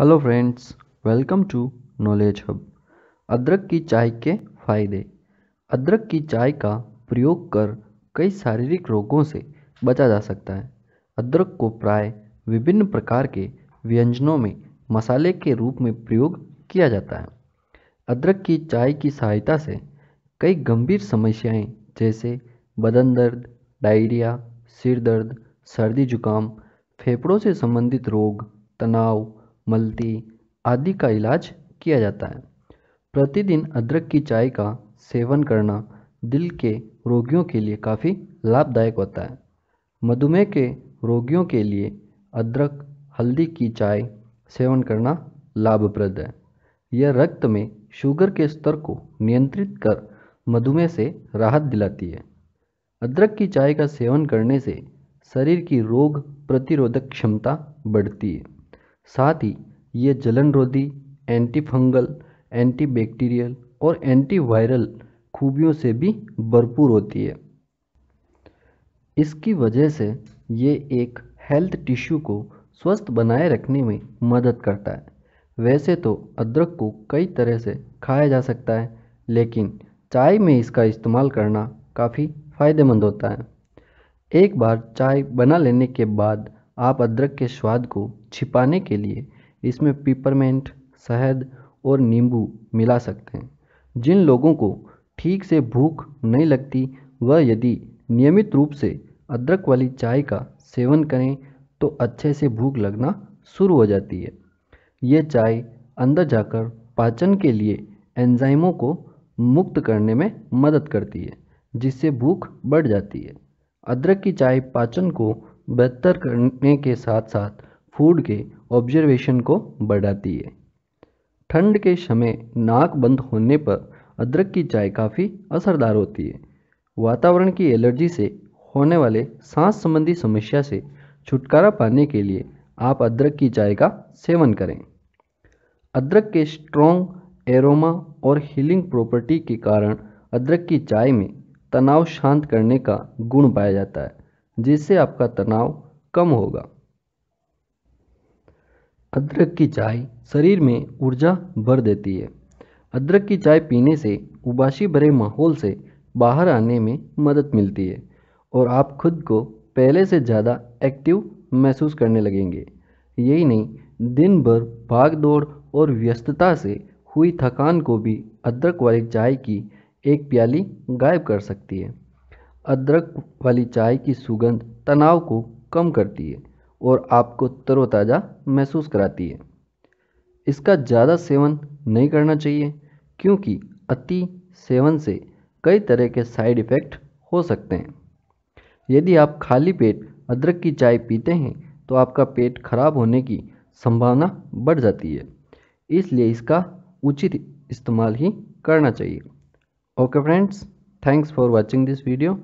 hello friends welcome to knowledge hub अदरक की चाय के फायदे अदरक की चाय का प्रयोग कर कई शारीरिक रोगों से बचा जा सकता है अदरक को प्राय विभिन्न प्रकार के व्यंजनों में मसाले के रूप में प्रयोग किया जाता है अदरक की चाय की सहायता से कई गंभीर समस्याएं जैसे बदन दर्द डायरिया सिर दर्द सर्दी जुकाम फेफड़ों से संबंधित रोग तनाव मलती आदि का इलाज किया जाता है प्रतिदिन अदरक की चाय का सेवन करना दिल के रोगियों के लिए काफ़ी लाभदायक होता है मधुमेह के रोगियों के लिए अदरक हल्दी की चाय सेवन करना लाभप्रद है यह रक्त में शुगर के स्तर को नियंत्रित कर मधुमेह से राहत दिलाती है अदरक की चाय का सेवन करने से शरीर की रोग प्रतिरोधक क्षमता बढ़ती है साथ ही ये जलनरोधी एंटी फंगल एंटी बैक्टीरियल और एंटी वायरल खूबियों से भी भरपूर होती है इसकी वजह से ये एक हेल्थ टिश्यू को स्वस्थ बनाए रखने में मदद करता है वैसे तो अदरक को कई तरह से खाया जा सकता है लेकिन चाय में इसका इस्तेमाल करना काफ़ी फ़ायदेमंद होता है एक बार चाय बना लेने के बाद आप अदरक के स्वाद को छिपाने के लिए इसमें पिपरमेंट शहद और नींबू मिला सकते हैं जिन लोगों को ठीक से भूख नहीं लगती वह यदि नियमित रूप से अदरक वाली चाय का सेवन करें तो अच्छे से भूख लगना शुरू हो जाती है ये चाय अंदर जाकर पाचन के लिए एंजाइमों को मुक्त करने में मदद करती है जिससे भूख बढ़ जाती है अदरक की चाय पाचन को बेहतर करने के साथ साथ फूड के ऑब्जर्वेशन को बढ़ाती है ठंड के समय नाक बंद होने पर अदरक की चाय काफ़ी असरदार होती है वातावरण की एलर्जी से होने वाले सांस संबंधी समस्या से छुटकारा पाने के लिए आप अदरक की चाय का सेवन करें अदरक के स्ट्रॉन्ग एरोमा और हीलिंग प्रॉपर्टी के कारण अदरक की चाय में तनाव शांत करने का गुण पाया जाता है जिससे आपका तनाव कम होगा अदरक की चाय शरीर में ऊर्जा भर देती है अदरक की चाय पीने से उबासी भरे माहौल से बाहर आने में मदद मिलती है और आप खुद को पहले से ज़्यादा एक्टिव महसूस करने लगेंगे यही नहीं दिन भर भाग दौड़ और व्यस्तता से हुई थकान को भी अदरक वाली चाय की एक प्याली गायब कर सकती है अदरक वाली चाय की सुगंध तनाव को कम करती है और आपको तरोताज़ा महसूस कराती है इसका ज़्यादा सेवन नहीं करना चाहिए क्योंकि अति सेवन से कई तरह के साइड इफ़ेक्ट हो सकते हैं यदि आप खाली पेट अदरक की चाय पीते हैं तो आपका पेट खराब होने की संभावना बढ़ जाती है इसलिए इसका उचित इस्तेमाल ही करना चाहिए okay friends thanks for watching this video